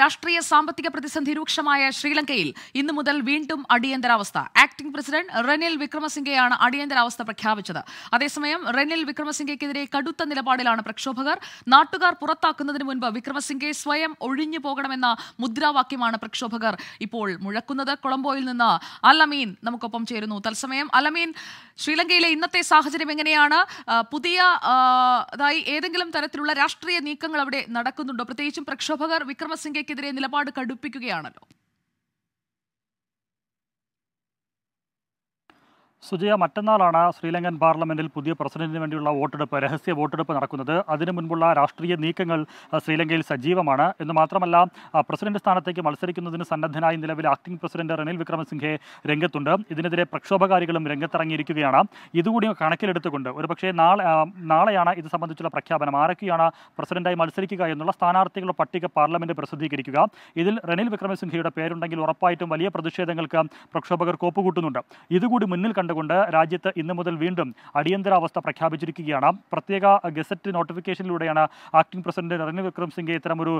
രാഷ്ട്രീയ സാമ്പത്തിക പ്രതിസന്ധി രൂക്ഷമായ ശ്രീലങ്കയിൽ ഇന്നു മുതൽ വീണ്ടും അടിയന്തരാവസ്ഥ ആക്ടിംഗ് പ്രസിഡന്റ് റെനിൽ വിക്രമസിംഗെയാണ് അടിയന്തരാവസ്ഥ പ്രഖ്യാപിച്ചത് അതേസമയം റെനിൽ വിക്രമസിംഗയ്ക്കെതിരെ കടുത്ത നിലപാടിലാണ് പ്രക്ഷോഭകർ നാട്ടുകാർ പുറത്താക്കുന്നതിന് മുൻപ് വിക്രമസിംഗെ സ്വയം ഒഴിഞ്ഞു പോകണമെന്ന മുദ്രാവാക്യമാണ് പ്രക്ഷോഭകർ ഇപ്പോൾ മുഴക്കുന്നത് കൊളംബോയിൽ നിന്ന് അലമീൻ നമുക്കൊപ്പം ചേരുന്നു തത്സമയം അലമീൻ ശ്രീലങ്കയിലെ ഇന്നത്തെ സാഹചര്യം എങ്ങനെയാണ് പുതിയ ഏതെങ്കിലും തരത്തിലുള്ള രാഷ്ട്രീയ നീക്കങ്ങൾ അവിടെ നടക്കുന്നുണ്ടോ പ്രത്യേകിച്ചും പ്രക്ഷോഭകർ വിക്രമസിംഗെ ഇന്ത്യക്കെതിരെ നിലപാട് കടുപ്പിക്കുകയാണല്ലോ സുജയ മറ്റന്നാളാണ് ശ്രീലങ്കൻ പാർലമെന്റിൽ പുതിയ പ്രസിഡന്റിന് വേണ്ടിയുള്ള വോട്ടെടുപ്പ് രഹസ്യ വോട്ടെടുപ്പ് നടക്കുന്നത് അതിനു മുൻപുള്ള രാഷ്ട്രീയ നീക്കങ്ങൾ ശ്രീലങ്കയിൽ സജീവമാണ് എന്ന് മാത്രമല്ല പ്രസിഡന്റ് സ്ഥാനത്തേക്ക് മത്സരിക്കുന്നതിന് സന്നദ്ധനായി നിലവിലെ ആക്ടിംഗ് പ്രസിഡന്റ് റനിൽ വിക്രമസിംഗെ രംഗത്തുണ്ട് ഇതിനെതിരെ പ്രക്ഷോഭകാരികളും രംഗത്തിറങ്ങിയിരിക്കുകയാണ് ഇതുകൂടി കണക്കിലെടുത്തുകൊണ്ട് ഒരുപക്ഷെ നാളെ നാളെയാണ് ഇത് സംബന്ധിച്ചുള്ള പ്രഖ്യാപനം ആരൊക്കെയാണ് പ്രസിഡന്റായി മത്സരിക്കുക എന്നുള്ള സ്ഥാനാർത്ഥികളുടെ പട്ടിക പാർലമെന്റ് പ്രസിദ്ധീകരിക്കുക ഇതിൽ റനിൽ വിക്രമസിംഗയുടെ പേരുണ്ടെങ്കിൽ ഉറപ്പായിട്ടും വലിയ പ്രതിഷേധങ്ങൾക്ക് പ്രക്ഷോഭകർ കോപ്പുകൂട്ടുന്നുണ്ട് ഇതുകൂടി മുന്നിൽ കണ്ടു ആവശ്യപ്പെട്ടുകൊണ്ട് രാജ്യത്ത് ഇന്ന് മുതൽ വീണ്ടും അടിയന്തരാവസ്ഥ പ്രഖ്യാപിച്ചിരിക്കുകയാണ് പ്രത്യേക ഗസറ്റ് നോട്ടിഫിക്കേഷനിലൂടെയാണ് ആക്ടിംഗ് പ്രസിഡന്റ് റനിൽ വിക്രംസിംഗെ ഇത്തരമൊരു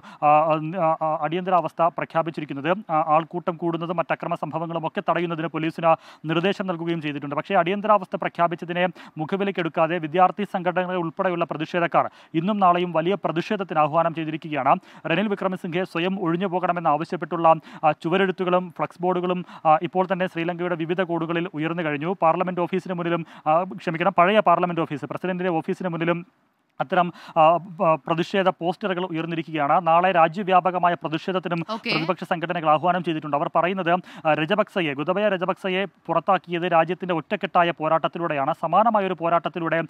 അടിയന്തരാവസ്ഥ പ്രഖ്യാപിച്ചിരിക്കുന്നത് ആൾക്കൂട്ടം കൂടുന്നതും മറ്റക്രമ സംഭവങ്ങളും ഒക്കെ തടയുന്നതിന് പോലീസിന് നിർദ്ദേശം നൽകുകയും ചെയ്തിട്ടുണ്ട് പക്ഷേ അടിയന്തരാവസ്ഥ പ്രഖ്യാപിച്ചതിനെ മുഖവിലക്കെടുക്കാതെ വിദ്യാർത്ഥി സംഘടനകൾ ഉൾപ്പെടെയുള്ള പ്രതിഷേധക്കാർ ഇന്നും നാളെയും വലിയ പ്രതിഷേധത്തിന് ആഹ്വാനം ചെയ്തിരിക്കുകയാണ് റനിൽ വിക്രമസിംഗെ സ്വയം ഒഴിഞ്ഞു പോകണമെന്ന് ആവശ്യപ്പെട്ടുള്ള ചുവരെഴുത്തുകളും ഫ്ലക്സ് ബോർഡുകളും ഇപ്പോൾ തന്നെ ശ്രീലങ്കയുടെ വിവിധ കോടുകളിൽ ഉയർന്നു കഴിഞ്ഞു പാർലമെൻറ്റ് ഓഫീസിന് മുന്നിലും ക്ഷമിക്കണം പഴയ പാർലമെൻറ്റ് ഓഫീസ് പ്രസിഡൻറ്റിൻ്റെ ഓഫീസിന് മുന്നിലും അത്തരം പ്രതിഷേധ പോസ്റ്ററുകൾ ഉയർന്നിരിക്കുകയാണ് നാളെ രാജ്യവ്യാപകമായ പ്രതിഷേധത്തിനും പ്രതിപക്ഷ സംഘടനകൾ ആഹ്വാനം ചെയ്തിട്ടുണ്ട് അവർ പറയുന്നത് രജപക്സയെ ഗുതബയ രജപക്സയെ പുറത്താക്കിയത് രാജ്യത്തിന്റെ ഒറ്റക്കെട്ടായ പോരാട്ടത്തിലൂടെയാണ് സമാനമായ ഒരു പോരാട്ടത്തിലൂടെ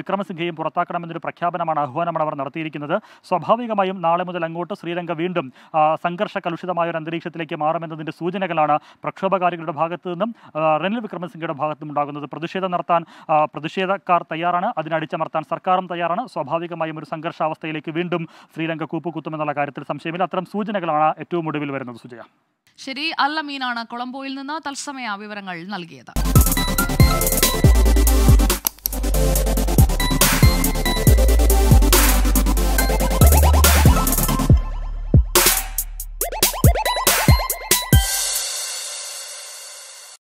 വിക്രമസിംഗയും പുറത്താക്കണമെന്നൊരു പ്രഖ്യാപനമാണ് ആഹ്വാനമാണ് അവർ നടത്തിയിരിക്കുന്നത് സ്വാഭാവികമായും നാളെ മുതൽ അങ്ങോട്ട് ശ്രീലങ്ക വീണ്ടും സംഘർഷ കലുഷിതമായ ഒരു അന്തരീക്ഷത്തിലേക്ക് മാറുമെന്നതിന്റെ സൂചനകളാണ് പ്രക്ഷോഭകാരികളുടെ ഭാഗത്തു നിന്നും റെനിൽ വിക്രമസിംഗയുടെ ഭാഗത്തും ഉണ്ടാകുന്നത് പ്രതിഷേധം നടത്താൻ പ്രതിഷേധക്കാർ തയ്യാറാണ് അതിനടിച്ചമർത്താൻ സർക്കാരും തയ്യാറാണ് തയ്യാറാണ് സ്വാഭാവികമായും ഒരു സംഘർഷാവസ്ഥയിലേക്ക് വീണ്ടും ശ്രീലങ്ക കൂപ്പുകുത്തുമെന്നുള്ള കാര്യത്തിൽ സംശയമില്ല അത്തരം സൂചനകളാണ് ഏറ്റവും ഒടുവിൽ വരുന്നത് സുജയ ശരി അല്ലമീനാണ് കൊളംബോയിൽ നിന്ന് തത്സമയ വിവരങ്ങൾ നൽകിയത്